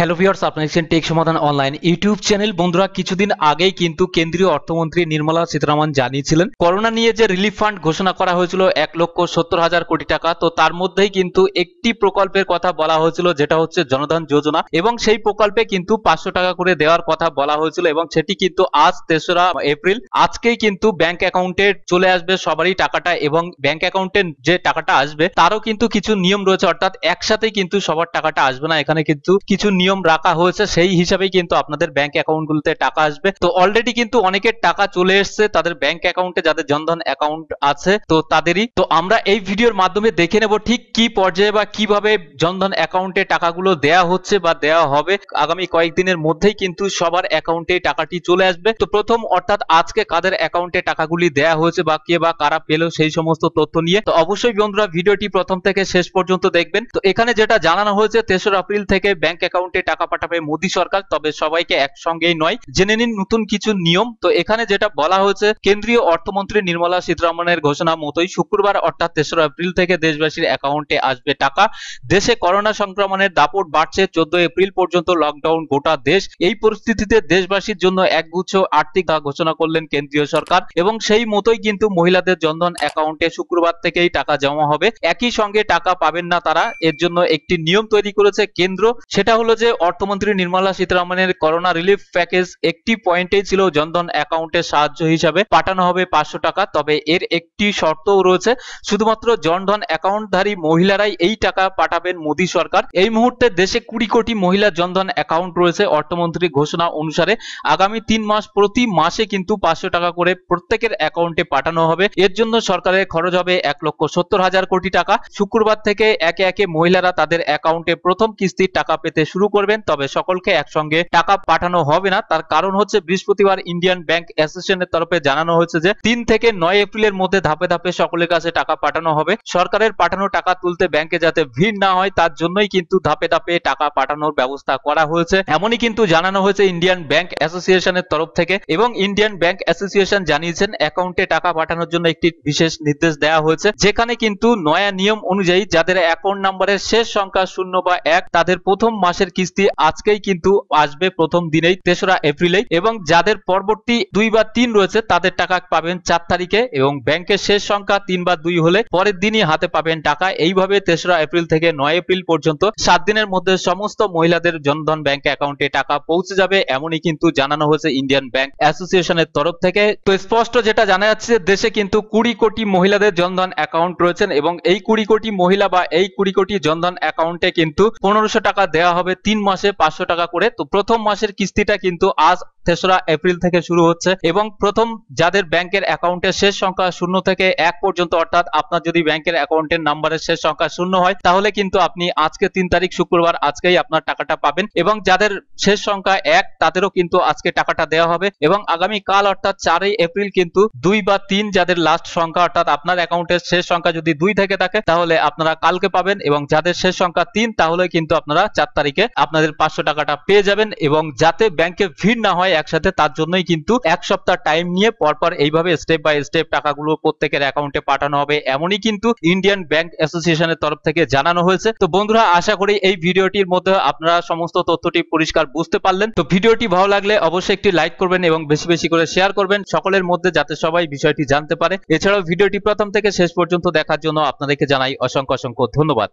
hello viewers আপনারা দেখছেন take সমাধান অনলাইন ইউটিউব চ্যানেল বন্ধুরা কিছুদিন আগেই কিন্তু কেন্দ্রীয় অর্থমন্ত্রী নির্মলা সীতারামন জানিয়েছিলেন করোনা নিয়ে যে রিলিফ ফান্ড ঘোষণা করা হয়েছিল এক লক্ষ সত্তর হাজার কোটি টাকা তো তার মধ্যেই কিন্তু একটি প্রকল্পের কথা বলা হয়েছিল যেটা হচ্ছে জনধন যোজনা এবং সেই প্রকল্পে কিন্তু পাঁচশো টাকা করে দেওয়ার কথা বলা হয়েছিল এবং সেটি কিন্তু আজ তেসরা এপ্রিল আজকেই কিন্তু ব্যাংক অ্যাকাউন্টে চলে আসবে সবারই টাকাটা এবং ব্যাংক অ্যাকাউন্টে যে টাকাটা আসবে তারও কিন্তু কিছু নিয়ম রয়েছে অর্থাৎ একসাথেই কিন্তু সবার টাকাটা আসবে না এখানে কিন্তু কিছু নিয়ম নিয়ম রাখা হয়েছে সেই হিসাবেই কিন্তু আপনাদের ব্যাংক অ্যাকাউন্টগুলোতে টাকা আসবে তো অলরেডি কিন্তু অনেকের টাকা চলে এসছে তাদের ব্যাংক অ্যাকাউন্টে যাদের জনধন অ্যাকাউন্ট আছে তো তাদেরই তো আমরা এই ভিডিওর মাধ্যমে দেখে নেব ঠিক কি পর্যায়ে বা কিভাবে জনধন অ্যাকাউন্টে টাকাগুলো দেয়া হচ্ছে বা দেয়া হবে আগামী কয়েকদিনের মধ্যেই কিন্তু সবার অ্যাকাউন্টে টাকাটি চলে আসবে তো প্রথম অর্থাৎ আজকে কাদের অ্যাকাউন্টে টাকাগুলি দেয়া হয়েছে বা কে বা কারা পেল সেই সমস্ত তথ্য নিয়ে তো অবশ্যই বন্ধুরা ভিডিওটি প্রথম থেকে শেষ পর্যন্ত দেখবেন তো এখানে যেটা জানানো হয়েছে তেসরা এপ্রিল থেকে ব্যাংক অ্যাকাউন্টে ব্যাংকে টাকা পাঠাবে মোদী সরকার তবে সবাইকে একসঙ্গেই নয় জেনে নিন নতুন কিছু নিয়ম তো এখানে যেটা বলা হয়েছে কেন্দ্রীয় অর্থমন্ত্রী নির্মলা সীতারামনের ঘোষণা মতোই শুক্রবার অর্থাৎ তেসরা এপ্রিল থেকে দেশবাসীর অ্যাকাউন্টে আসবে টাকা দেশে করোনা সংক্রমণের দাপট বাড়ছে চোদ্দ এপ্রিল পর্যন্ত লকডাউন গোটা দেশ এই পরিস্থিতিতে দেশবাসীর জন্য একগুচ্ছ আর্থিক ঘোষণা করলেন কেন্দ্রীয় সরকার এবং সেই মতোই কিন্তু মহিলাদের জনধন অ্যাকাউন্টে শুক্রবার থেকেই টাকা জমা হবে একই সঙ্গে টাকা পাবেন না তারা এর জন্য একটি নিয়ম তৈরি করেছে কেন্দ্র সেটা হলো যে যে অর্থমন্ত্রী নির্মলা সীতারামনের করোনা রিলিফ প্যাকেজ একটি পয়েন্টে ছিল জনধন অ্যাকাউন্টের সাহায্য হিসাবে পাঠানো হবে পাঁচশো টাকা তবে এর একটি শর্তও রয়েছে শুধুমাত্র জনধন অ্যাকাউন্টধারী মহিলারাই এই টাকা পাঠাবেন মোদি সরকার এই মুহূর্তে দেশে কুড়ি কোটি মহিলা জনধন অ্যাকাউন্ট রয়েছে অর্থমন্ত্রী ঘোষণা অনুসারে আগামী তিন মাস প্রতি মাসে কিন্তু পাঁচশো টাকা করে প্রত্যেকের অ্যাকাউন্টে পাঠানো হবে এর জন্য সরকারের খরচ হবে এক লক্ষ সত্তর হাজার কোটি টাকা শুক্রবার থেকে একে একে মহিলারা তাদের অ্যাকাউন্টে প্রথম কিস্তির টাকা পেতে শুরু করে করবেন তবে সকলকে একসঙ্গে টাকা পাঠানো হবে না তার কারণ হচ্ছে বৃহস্পতিবার ইন্ডিয়ান ব্যাংক অ্যাসোসিয়েশনের তরফে জানানো হয়েছে যে তিন থেকে নয় এপ্রিলের মধ্যে ধাপে ধাপে সকলের কাছে টাকা পাঠানো হবে সরকারের পাঠানো টাকা তুলতে ব্যাংকে যাতে ভিড় না হয় তার জন্যই কিন্তু ধাপে ধাপে টাকা পাঠানোর ব্যবস্থা করা হয়েছে এমনই কিন্তু জানানো হয়েছে ইন্ডিয়ান ব্যাংক অ্যাসোসিয়েশনের তরফ থেকে এবং ইন্ডিয়ান ব্যাংক অ্যাসোসিয়েশন জানিয়েছেন অ্যাকাউন্টে টাকা পাঠানোর জন্য একটি বিশেষ নির্দেশ দেওয়া হয়েছে যেখানে কিন্তু নয়া নিয়ম অনুযায়ী যাদের অ্যাকাউন্ট নাম্বারের শেষ সংখ্যা শূন্য বা এক তাদের প্রথম মাসের কিস্তি কিস্তি আজকেই কিন্তু আসবে প্রথম দিনেই তেসরা এপ্রিলেই এবং যাদের পরবর্তী দুই বা তিন রয়েছে তাদের টাকা পাবেন চার তারিখে এবং ব্যাংকের শেষ সংখ্যা তিন বা দুই হলে পরের দিনই হাতে পাবেন টাকা এইভাবে তেসরা এপ্রিল থেকে নয় এপ্রিল পর্যন্ত সাত দিনের মধ্যে সমস্ত মহিলাদের জনধন ব্যাংক অ্যাকাউন্টে টাকা পৌঁছে যাবে এমনই কিন্তু জানানো হয়েছে ইন্ডিয়ান ব্যাংক অ্যাসোসিয়েশনের তরফ থেকে তো স্পষ্ট যেটা জানা যাচ্ছে দেশে কিন্তু কুড়ি কোটি মহিলাদের জনধন অ্যাকাউন্ট রয়েছেন এবং এই কুড়ি কোটি মহিলা বা এই কুড়ি কোটি জনধন অ্যাকাউন্টে কিন্তু পনেরোশো টাকা দেওয়া হবে তিন মাসে পাঁচশো টাকা করে তো প্রথম মাসের কিস্তিটা কিন্তু আজ তেসরা এপ্রিল থেকে শুরু হচ্ছে এবং প্রথম যাদের ব্যাংকের অ্যাকাউন্টের শেষ সংখ্যা শূন্য থেকে এক পর্যন্ত অর্থাৎ আপনার যদি ব্যাংকের অ্যাকাউন্টের নাম্বারের শেষ সংখ্যা শূন্য হয় তাহলে কিন্তু আপনি আজকে তিন তারিখ শুক্রবার আজকেই আপনার টাকাটা পাবেন এবং যাদের শেষ সংখ্যা এক তাদেরও কিন্তু আজকে টাকাটা দেওয়া হবে এবং আগামী কাল অর্থাৎ চারই এপ্রিল কিন্তু দুই বা তিন যাদের লাস্ট সংখ্যা অর্থাৎ আপনার অ্যাকাউন্টের শেষ সংখ্যা যদি দুই থেকে থাকে তাহলে আপনারা কালকে পাবেন এবং যাদের শেষ সংখ্যা তিন তাহলে কিন্তু আপনারা চার তারিখে আপনাদের পাঁচশো টাকাটা পেয়ে যাবেন এবং যাতে ব্যাংকে ভিড় না হয় একসাথে তার জন্যই কিন্তু এক সপ্তাহ টাইম নিয়ে পরপর এইভাবে স্টেপ বাই স্টেপ টাকাগুলো প্রত্যেকের অ্যাকাউন্টে পাঠানো হবে এমনই কিন্তু ইন্ডিয়ান ব্যাংক অ্যাসোসিয়েশনের তরফ থেকে জানানো হয়েছে তো বন্ধুরা আশা করি এই ভিডিওটির মধ্যে আপনারা সমস্ত তথ্যটি পরিষ্কার বুঝতে পারলেন তো ভিডিওটি ভালো লাগলে অবশ্যই একটি লাইক করবেন এবং বেশি বেশি করে শেয়ার করবেন সকলের মধ্যে যাতে সবাই বিষয়টি জানতে পারে এছাড়াও ভিডিওটি প্রথম থেকে শেষ পর্যন্ত দেখার জন্য আপনাদেরকে জানাই অসংখ্য অসংখ্য ধন্যবাদ